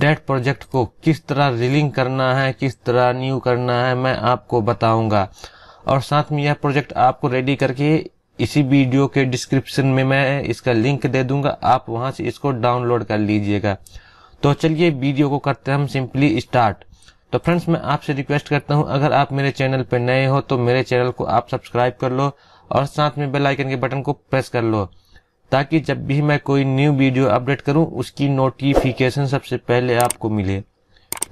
date project को किस तरह रिलिंग करना है किस तरह न्यू करना है मैं आपको बताऊंगा और साथ में यह प्रोजेक्ट आपको रेडी करके इसी वीडियो के डिस्क्रिप्शन में मैं इसका लिंक दे दूंगा आप वहां से इसको डाउनलोड कर लीजिएगा तो चलिए वीडियो को करते हैं हम सिंपली स्टार्ट तो फ्रेंड्स मैं आपसे रिक्वेस्ट करता हूं अगर आप मेरे चैनल पर नए हो तो मेरे चैनल को आप सब्सक्राइब कर लो और साथ में बेल आइकन के बटन को प्रेस कर लो ताकि जब भी मैं कोई न्यू वीडियो अपडेट करूं उसकी नोटिफिकेशन सबसे पहले आपको मिले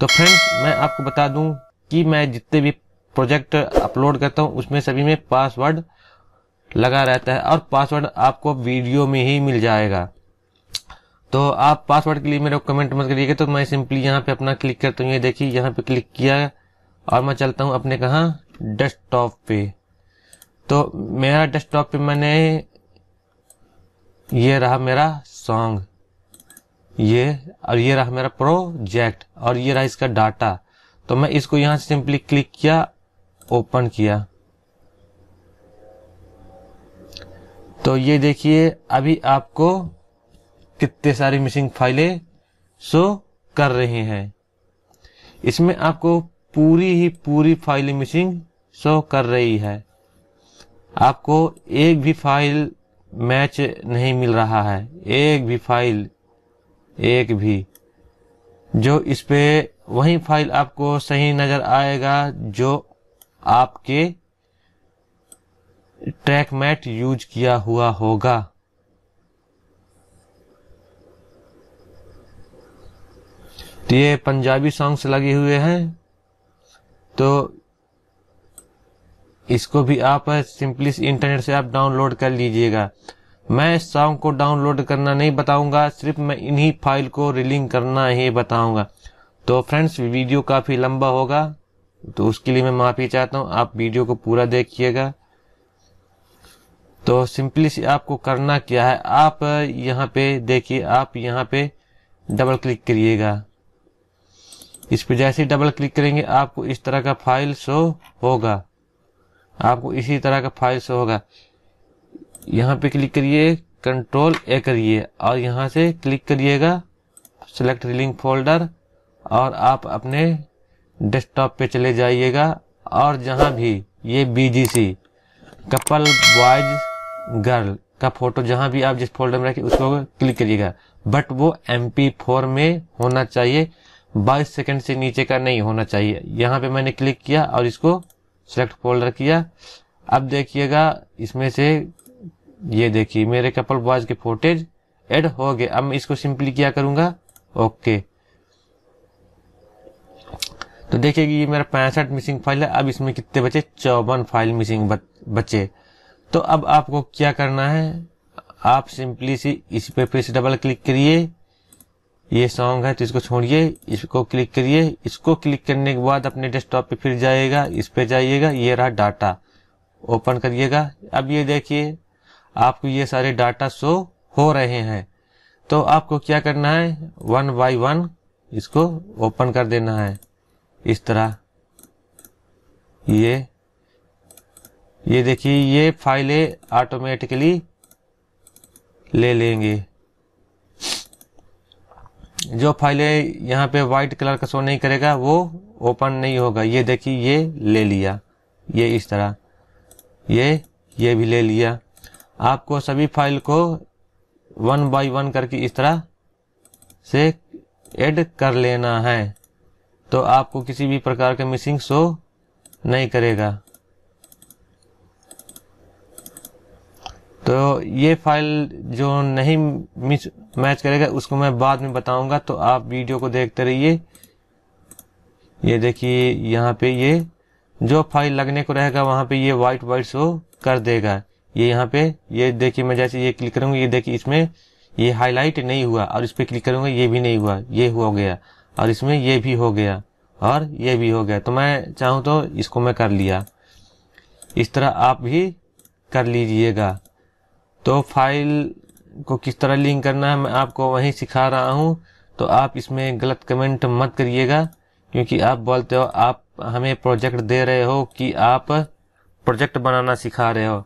तो फ्रेंड्स मैं आपको बता दूं कि मैं जितने भी प्रोजेक्ट अपलोड करता हूं उसमें सभी में पासवर्ड लगा रहता है और पासवर्ड आपको वीडियो में ही मिल जाएगा तो आप पासवर्ड के लिए मेरे कमेंट मत करिएगा तो मैं सिंपली यहाँ पे अपना क्लिक करता हूँ ये देखिए यहाँ पे क्लिक किया और मैं चलता हूँ अपने कहा डेस्कटॉप पे तो मेरा डेस्कटॉप पे मैंने ये रहा मेरा सॉन्ग ये और ये रहा मेरा प्रोजेक्ट और ये रहा इसका डाटा तो मैं इसको यहां सिंपली क्लिक किया ओपन किया तो ये देखिए अभी आपको कितने सारी मिसिंग फाइलें शो कर रही हैं इसमें आपको पूरी ही पूरी फाइलें मिसिंग शो कर रही है आपको एक भी फाइल मैच नहीं मिल रहा है एक भी फाइल एक भी जो इस पे वही फाइल आपको सही नजर आएगा जो आपके ट्रैक मैट यूज किया हुआ होगा तो ये पंजाबी सॉन्ग्स लगे हुए हैं तो इसको भी आप सिंपली इंटरनेट से आप डाउनलोड कर लीजिएगा मैं इस सॉन्ग को डाउनलोड करना नहीं बताऊंगा सिर्फ मैं इन्हीं फाइल को रिलिंक करना ही बताऊंगा तो फ्रेंड्स वीडियो काफ़ी लंबा होगा तो उसके लिए मैं माफ़ी चाहता हूँ आप वीडियो को पूरा देखिएगा तो सिंपली से आपको करना क्या है आप यहाँ पे देखिए आप यहाँ पे डबल क्लिक करिएगा इस पर जैसे डबल क्लिक करेंगे आपको इस तरह का फाइल शो होगा आपको इसी तरह का फाइल शो होगा यहाँ पे क्लिक करिए कंट्रोल ए करिए और यहाँ से क्लिक करिएगा सेलेक्ट रिलिंग फोल्डर और आप अपने डेस्कटॉप पे चले जाइएगा और जहाँ भी ये बीजीसी कपल बॉयज गर्ल का फोटो जहाँ भी आप जिस फोल्डर में रखिए उसको क्लिक करिएगा बट वो एम पी फोर में होना चाहिए बाईस सेकंड से नीचे का नहीं होना चाहिए यहाँ पे मैंने क्लिक किया और इसको सेलेक्ट फोल्डर किया अब देखिएगा इसमें से ये देखिए मेरे कपल बॉयज के फोटेज ऐड हो गए अब मैं इसको सिंपली क्या करूंगा ओके तो देखिएगा ये मेरा पैंसठ मिसिंग फाइल है अब इसमें कितने बचे चौवन फाइल मिसिंग बचे तो अब आपको क्या करना है आप सिंपली सी इस पे फिर से डबल क्लिक करिए ये सॉन्ग है तो इसको छोड़िए इसको क्लिक करिए इसको क्लिक करने के बाद अपने डेस्कटॉप पे फिर जाइएगा इस पे जाइएगा ये रहा डाटा ओपन करिएगा अब ये देखिए आपको ये सारे डाटा शो हो रहे हैं तो आपको क्या करना है वन बाय वन इसको ओपन कर देना है इस तरह ये ये देखिए ये फाइलें ऑटोमेटिकली ले लेंगे जो फाइलें यहाँ पे वाइट कलर का शो नहीं करेगा वो ओपन नहीं होगा ये देखिए ये ले लिया ये इस तरह ये ये भी ले लिया आपको सभी फाइल को वन बाय वन करके इस तरह से ऐड कर लेना है तो आपको किसी भी प्रकार का मिसिंग शो नहीं करेगा तो ये फाइल जो नहीं मिस मैच करेगा उसको मैं बाद में बताऊंगा तो आप वीडियो को देखते रहिए ये देखिए यहाँ पे ये जो फाइल लगने को रहेगा वहां पे ये वाइट वाइट शो कर देगा ये यहाँ पे ये देखिए मैं जैसे ये क्लिक करूंगा ये देखिए इसमें ये हाईलाइट नहीं हुआ और इस पर क्लिक करूंगा ये भी नहीं हुआ ये हो गया और इसमें ये भी हो गया और ये भी हो गया तो मैं चाहूँ तो इसको मैं कर लिया इस तरह आप भी कर लीजिएगा तो फाइल को किस तरह लिंक करना है मैं आपको वहीं सिखा रहा हूँ तो आप इसमें गलत कमेंट मत करिएगा क्योंकि आप बोलते हो आप हमें प्रोजेक्ट दे रहे हो कि आप प्रोजेक्ट बनाना सिखा रहे हो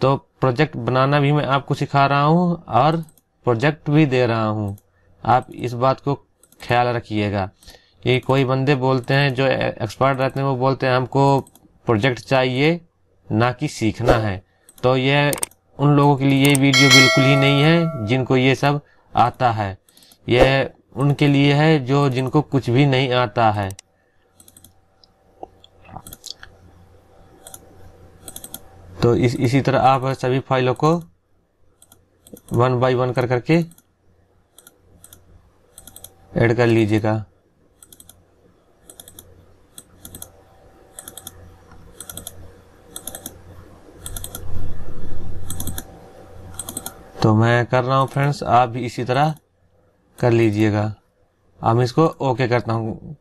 तो प्रोजेक्ट बनाना भी मैं आपको सिखा रहा हूँ और प्रोजेक्ट भी दे रहा हूँ आप इस बात को ख्याल रखिएगा ये कोई बंदे बोलते हैं जो एक्सपर्ट रहते हैं वो बोलते हैं हमको प्रोजेक्ट चाहिए ना कि सीखना है तो यह उन लोगों के लिए ये वीडियो बिल्कुल ही नहीं है जिनको ये सब आता है यह उनके लिए है जो जिनको कुछ भी नहीं आता है तो इस इसी तरह आप सभी फाइलों को वन बाय वन कर करके ऐड कर लीजिएगा मैं कर रहा हूँ फ्रेंड्स आप भी इसी तरह कर लीजिएगा अब इसको ओके करता हूँ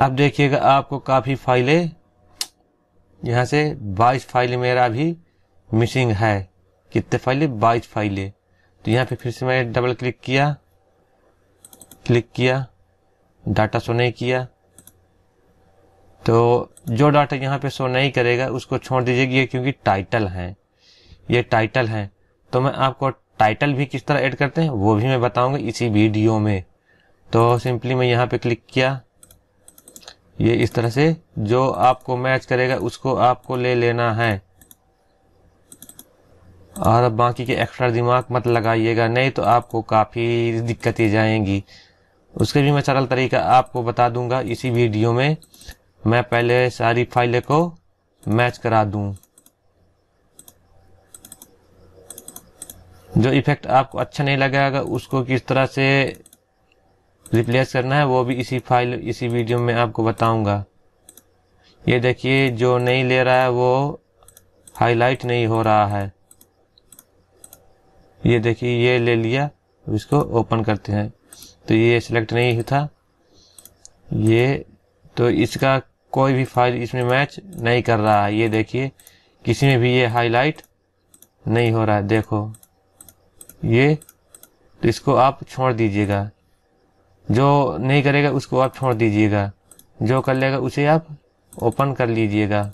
अब देखिएगा आपको काफ़ी फाइलें यहाँ से 22 फाइल मेरा भी मिसिंग है कितने फाइलें 22 फाइलें तो यहाँ पे फिर से मैं डबल क्लिक किया क्लिक किया डाटा शो नहीं किया तो जो डाटा यहाँ पे शो नहीं करेगा उसको छोड़ दीजिएगा क्योंकि टाइटल हैं ये टाइटल हैं तो मैं आपको टाइटल भी किस तरह ऐड करते हैं वो भी मैं बताऊंगा इसी वीडियो में तो सिंपली मैं यहाँ पे क्लिक किया ये इस तरह से जो आपको मैच करेगा उसको आपको ले लेना है और बाकी के एक्स्ट्रा दिमाग मत लगाइएगा नहीं तो आपको काफ़ी दिक्कतें जाएंगी उसके भी मैं सरल तरीका आपको बता दूंगा इसी वीडियो में मैं पहले सारी फाइलें को मैच करा दूं जो इफेक्ट आपको अच्छा नहीं लगेगा उसको किस तरह से रिप्लेस करना है वो भी इसी फाइल इसी वीडियो में आपको बताऊंगा ये देखिए जो नहीं ले रहा है वो हाईलाइट नहीं हो रहा है ये देखिए ये ले लिया इसको ओपन करते हैं तो ये सिलेक्ट नहीं था ये तो इसका कोई भी फाइल इसमें मैच नहीं कर रहा है ये देखिए किसी में भी ये हाईलाइट नहीं हो रहा है देखो ये तो इसको आप छोड़ दीजिएगा जो नहीं करेगा उसको आप छोड़ दीजिएगा जो कर लेगा उसे आप ओपन कर लीजिएगा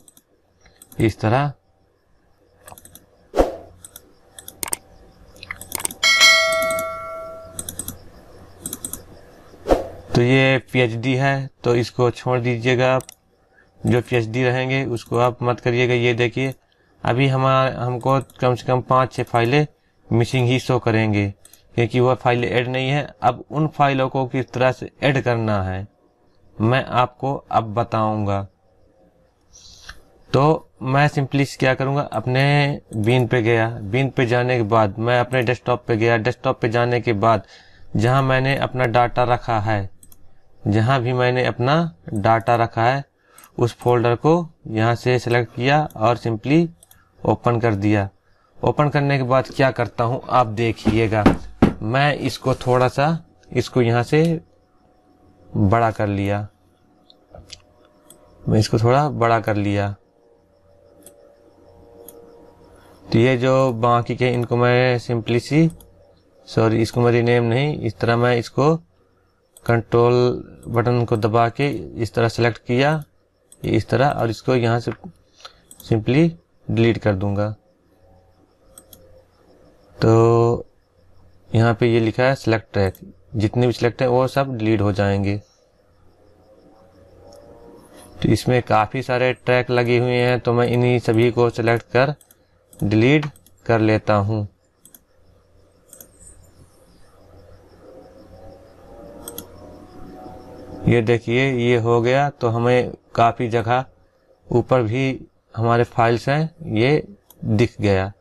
इस तरह तो ये पीएचडी है तो इसको छोड़ दीजिएगा आप जो पीएचडी रहेंगे उसको आप मत करिएगा ये देखिए अभी हमारा हमको कम से कम पांच छह फाइलें मिसिंग ही शो करेंगे क्योंकि वह फाइल ऐड नहीं है अब उन फाइलों को किस तरह से ऐड करना है मैं आपको अब बताऊंगा तो मैं सिंपली क्या करूंगा अपने बीन पे गया बीन पे जाने के बाद मैं अपने डेस्कटॉप पे गया डेस्कटॉप पे जाने के बाद जहां मैंने अपना डाटा रखा है जहां भी मैंने अपना डाटा रखा है उस फोल्डर को यहां से सेलेक्ट किया और सिंपली ओपन कर दिया ओपन करने के बाद क्या करता हूँ आप देखिएगा मैं इसको थोड़ा सा इसको यहाँ से बड़ा कर लिया मैं इसको थोड़ा बड़ा कर लिया तो ये जो बाकी के इनको मैं सिंपली सी सॉरी इसको मैं रिनेम नहीं इस तरह मैं इसको कंट्रोल बटन को दबा के इस तरह सेलेक्ट किया इस तरह और इसको यहाँ से सिंपली डिलीट कर दूंगा तो यहाँ पे ये लिखा है सिलेक्ट ट्रैक जितने भी सिलेक्ट हैं वो सब डिलीट हो जाएंगे तो इसमें काफ़ी सारे ट्रैक लगे हुए हैं तो मैं इन्हीं सभी को सिलेक्ट कर डिलीट कर लेता हूँ ये देखिए ये हो गया तो हमें काफ़ी जगह ऊपर भी हमारे फाइल्स हैं ये दिख गया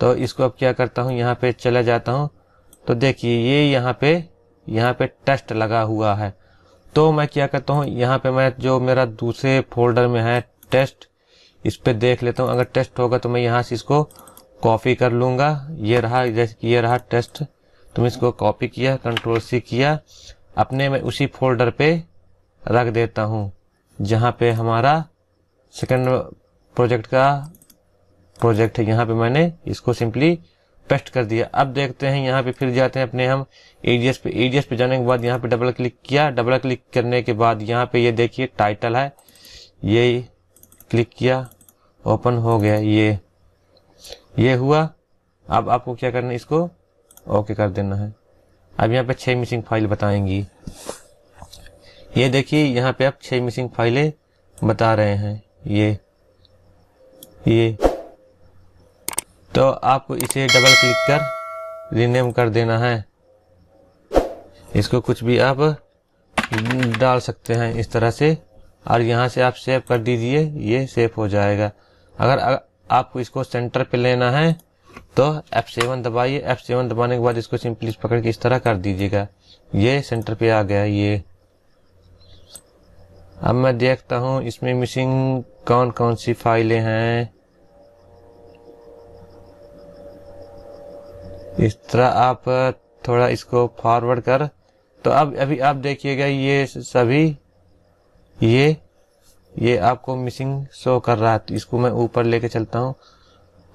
तो इसको अब क्या करता हूँ यहाँ पे चला जाता हूँ तो देखिए ये यहाँ पे यहाँ पे टेस्ट लगा हुआ है तो मैं क्या करता हूँ यहाँ पे मैं जो मेरा दूसरे फोल्डर में है टेस्ट इस पर देख लेता हूँ अगर टेस्ट होगा तो मैं यहाँ से इसको कॉपी कर लूँगा ये रहा जैसे कि ये रहा टेस्ट तो मैं इसको कॉपी किया कंट्रोल सी किया अपने में उसी फोल्डर पे रख देता हूँ जहाँ पे हमारा सेकंड प्रोजेक्ट का प्रोजेक्ट है यहाँ पे मैंने इसको सिंपली पेस्ट कर दिया अब देखते हैं यहाँ पे फिर जाते हैं अपने हम एडीएस पे एडीएस पे जाने के बाद यहाँ पे डबल क्लिक किया डबल क्लिक करने के बाद यहाँ पे ये देखिए टाइटल है ये क्लिक किया ओपन हो गया ये ये हुआ अब आपको क्या करना है इसको ओके कर देना है अब यहाँ पे छह मिसिंग फाइल बताएंगी ये देखिए यहाँ पे आप छह मिसिंग फाइलें बता रहे हैं ये ये तो आपको इसे डबल क्लिक कर रीनेम कर देना है इसको कुछ भी आप डाल सकते हैं इस तरह से और यहाँ से आप सेव कर दीजिए ये सेव हो जाएगा अगर आपको इसको सेंटर पे लेना है तो F7 दबाइए F7 दबाने के बाद इसको सिंपली पकड़ के इस तरह कर दीजिएगा ये सेंटर पे आ गया ये अब मैं देखता हूँ इसमें मिसिंग कौन कौन सी फाइलें हैं इस तरह आप थोड़ा इसको फॉरवर्ड कर तो अब अभी आप देखिएगा ये सभी ये ये आपको मिसिंग शो कर रहा है तो इसको मैं ऊपर लेके चलता हूँ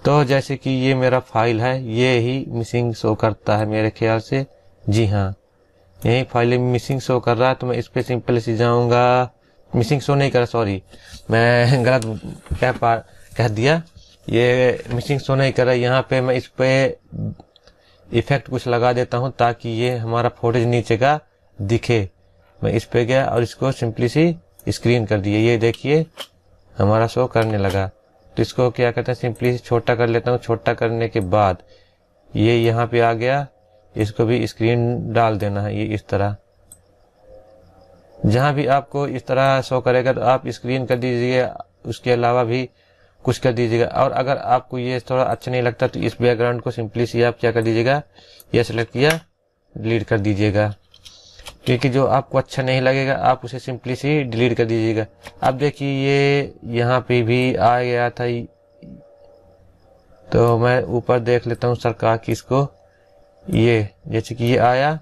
तो जैसे कि ये मेरा फाइल है ये ही मिसिंग शो करता है मेरे ख्याल से जी हाँ यही फाइल मिसिंग शो कर रहा है तो मैं इस पर सिंपल से जाऊँगा मिसिंग शो नहीं करा सॉरी मैं गलत कह पा कह दिया ये मिसिंग शो नहीं करा यहाँ पे मैं इस पर इफेक्ट कुछ लगा देता हूँ ताकि ये हमारा फोटेज नीचे का दिखे मैं इस पे गया और इसको सिंपली सी स्क्रीन कर दिया ये देखिए हमारा शो करने लगा तो इसको क्या कहते हैं सिंपली छोटा कर लेता हूँ छोटा करने के बाद ये यहाँ पे आ गया इसको भी स्क्रीन डाल देना है ये इस तरह जहां भी आपको इस तरह शो करेगा तो आप स्क्रीन कर दीजिए उसके अलावा भी कुछ कर दीजिएगा और अगर आपको ये थोड़ा अच्छा नहीं लगता तो इस बैकग्राउंड को सिंपली से आप क्या कर दीजिएगा यह सेलेक्ट किया डिलीट कर दीजिएगा क्योंकि जो आपको अच्छा नहीं लगेगा आप उसे सिंपली से डिलीट कर दीजिएगा अब देखिए ये यहाँ पे भी आ गया था तो मैं ऊपर देख लेता हूँ सरकार की इसको ये जैसे कि ये आया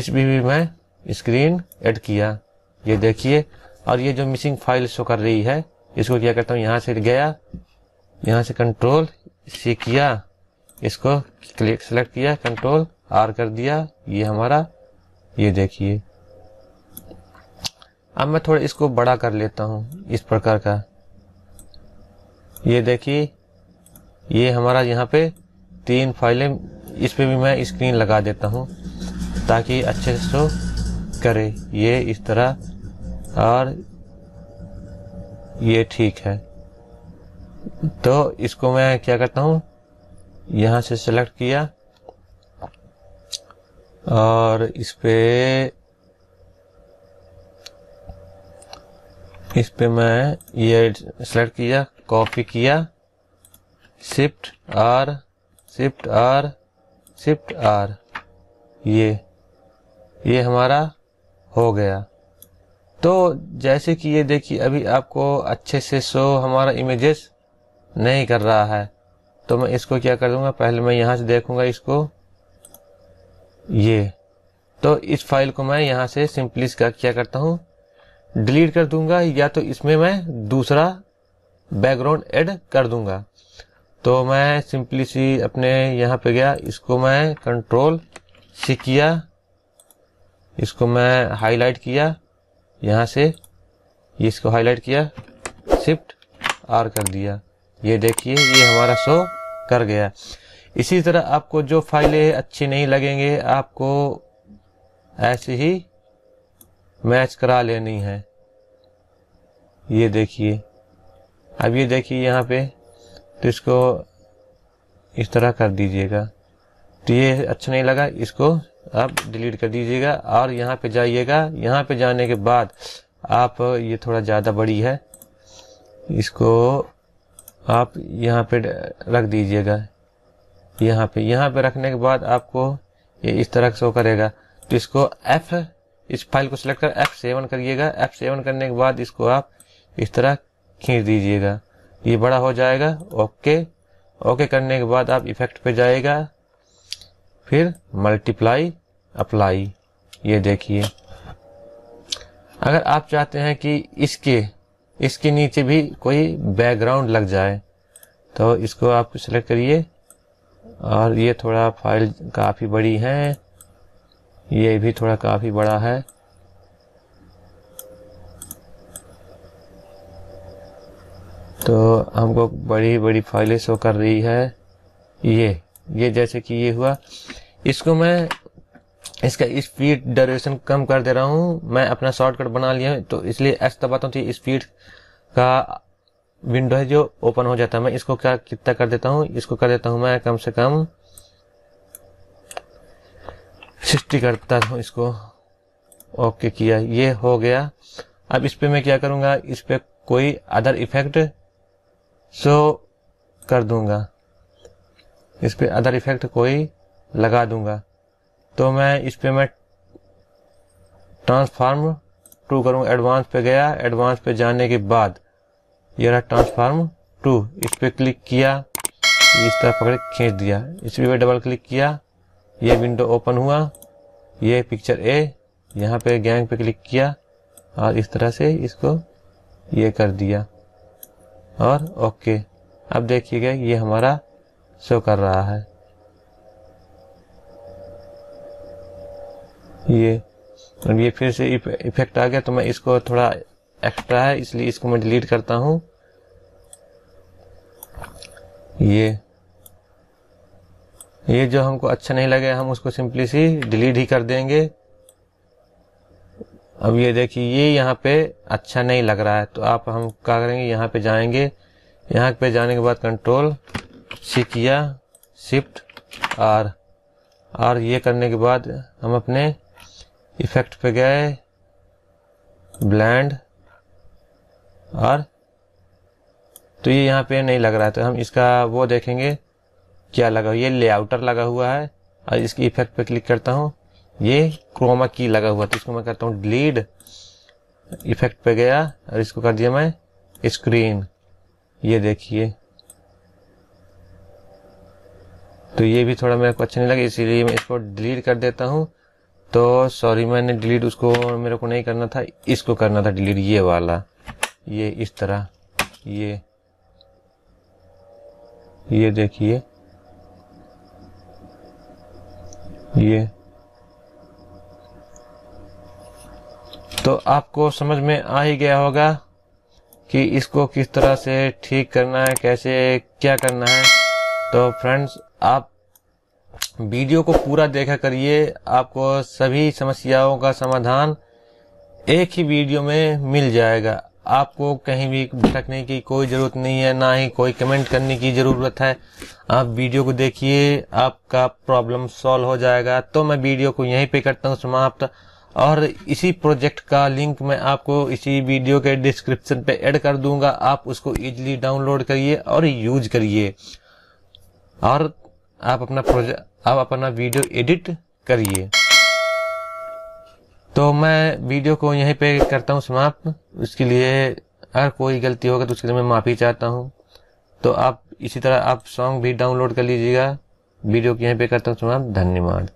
इस भी, भी मैं स्क्रीन एड किया ये देखिए और ये जो मिसिंग फाइल शो कर रही है इसको क्या करता हूँ यहाँ से गया यहाँ से कंट्रोल सी किया इसको क्लिक सेलेक्ट किया कंट्रोल आर कर दिया ये हमारा ये देखिए अब मैं थोड़ा इसको बड़ा कर लेता हूँ इस प्रकार का ये देखिए ये हमारा यहाँ पे तीन फाइलें इस पर भी मैं स्क्रीन लगा देता हूँ ताकि अच्छे से करे ये इस तरह और ये ठीक है तो इसको मैं क्या करता हूँ यहाँ से सेलेक्ट किया और इस पे इस पे मैं ये सेलेक्ट किया कॉपी किया shift R shift R shift R ये ये हमारा हो गया तो जैसे कि ये देखिए अभी आपको अच्छे से शो हमारा इमेजेस नहीं कर रहा है तो मैं इसको क्या कर दूंगा पहले मैं यहाँ से देखूंगा इसको ये तो इस फाइल को मैं यहाँ से सिंपली इसका क्या करता हूँ डिलीट कर दूंगा या तो इसमें मैं दूसरा बैकग्राउंड ऐड कर दूंगा तो मैं सिंपली सी अपने यहाँ पे गया इसको मैं कंट्रोल सी किया इसको मैं हाईलाइट किया यहाँ से ये इसको हाईलाइट किया शिफ्ट आर कर दिया ये देखिए ये हमारा शो कर गया इसी तरह आपको जो फाइलें अच्छी नहीं लगेंगे आपको ऐसे ही मैच करा लेनी है ये देखिए अब ये देखिए यहाँ पे तो इसको इस तरह कर दीजिएगा तो ये अच्छा नहीं लगा इसको आप डिलीट कर दीजिएगा और यहाँ पे जाइएगा यहाँ पे जाने के बाद आप ये थोड़ा ज़्यादा बड़ी है इसको आप यहाँ पे रख दीजिएगा यहाँ पे यहाँ पे रखने के बाद आपको ये इस तरह शो करेगा तो इसको F इस फाइल को सिलेक्ट कर एफ सेवन करिएगा एफ सेवन करने के बाद इसको आप इस तरह खींच दीजिएगा ये बड़ा हो जाएगा ओके ओके करने के बाद आप इफेक्ट पे जाएगा फिर मल्टीप्लाई अप्लाई ये देखिए अगर आप चाहते हैं कि इसके इसके नीचे भी कोई बैकग्राउंड लग जाए तो इसको आप सेलेक्ट करिए और ये थोड़ा फाइल काफ़ी बड़ी है ये भी थोड़ा काफ़ी बड़ा है तो हमको बड़ी बड़ी फाइलें शो कर रही है ये ये जैसे कि ये हुआ इसको मैं इसका स्पीड इस डायरेक्शन कम कर दे रहा हूँ मैं अपना शॉर्टकट बना लिया तो इसलिए तो बताऊँ थी स्पीड का विंडो है जो ओपन हो जाता है मैं इसको क्या कितना कर देता हूँ इसको कर देता हूँ मैं कम से कम सिक्सटी करता हूँ इसको ओके किया ये हो गया अब इस पर मैं क्या करूँगा इस पर कोई अदर इफेक्ट सो कर दूंगा इस पर अदर इफेक्ट कोई लगा दूंगा तो मैं इस पे मैं ट्रांसफार्म टू करूंगा एडवांस पे गया एडवांस पे जाने के बाद ये रहा ट्रांसफार्म टू इस पर क्लिक किया इस तरह पकड़ खींच दिया इस पर डबल क्लिक किया ये विंडो ओपन हुआ ये पिक्चर ए यहाँ पे गैंग पे क्लिक किया और इस तरह से इसको ये कर दिया और ओके अब देखिएगा ये हमारा शो कर रहा है ये अब ये फिर से इफेक्ट आ गया तो मैं इसको थोड़ा एक्स्ट्रा है इसलिए इसको मैं डिलीट करता हूँ ये ये जो हमको अच्छा नहीं लगे हम उसको सिंपली सी डिलीट ही कर देंगे अब ये देखिए ये यहाँ पे अच्छा नहीं लग रहा है तो आप हम क्या करेंगे यहाँ पे जाएंगे यहाँ पे जाने के बाद कंट्रोल सी किया शिफ्ट आर आर ये करने के बाद हम अपने इफेक्ट पे गए ब्लैंड और तो ये यहाँ पे नहीं लग रहा है तो हम इसका वो देखेंगे क्या लगा हुआ ये लेआउटर लगा हुआ है और इसकी इफेक्ट पे क्लिक करता हूँ ये क्रोमा की लगा हुआ तो इसको मैं करता हूँ डिलीड इफेक्ट पे गया और इसको कर दिया मैं स्क्रीन ये देखिए तो ये भी थोड़ा मेरे को अच्छा नहीं लगा इसीलिए मैं इसको डिलीट कर देता हूँ तो सॉरी मैंने डिलीट उसको मेरे को नहीं करना था इसको करना था डिलीट ये वाला ये इस तरह ये ये देखिए ये तो आपको समझ में आ ही गया होगा कि इसको किस तरह से ठीक करना है कैसे क्या करना है तो फ्रेंड्स आप वीडियो को पूरा देखा करिए आपको सभी समस्याओं का समाधान एक ही वीडियो में मिल जाएगा आपको कहीं भी भटकने की कोई ज़रूरत नहीं है ना ही कोई कमेंट करने की ज़रूरत है आप वीडियो को देखिए आपका प्रॉब्लम सॉल्व हो जाएगा तो मैं वीडियो को यहीं पे करता हूँ समाप्त और इसी प्रोजेक्ट का लिंक मैं आपको इसी वीडियो के डिस्क्रिप्शन पे ऐड कर दूंगा आप उसको इजिली डाउनलोड करिए और यूज करिए और आप अपना प्रोजेक्ट आप अपना वीडियो एडिट करिए तो मैं वीडियो को यहीं पे करता हूँ समाप्त उसके लिए अगर कोई गलती होगा तो उसके लिए मैं माफ़ी चाहता हूँ तो आप इसी तरह आप सॉन्ग भी डाउनलोड कर लीजिएगा वीडियो को यहीं पे करता हूँ समाप्त धन्यवाद